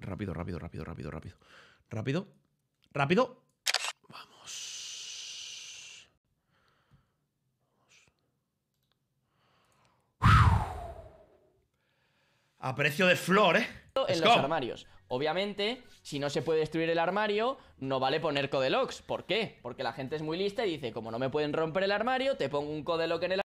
Rápido, rápido, rápido, rápido, rápido. Rápido. Rápido. Vamos. A precio de flor, ¿eh? En los armarios. Obviamente, si no se puede destruir el armario, no vale poner codelocks. ¿Por qué? Porque la gente es muy lista y dice, como no me pueden romper el armario, te pongo un codelock en el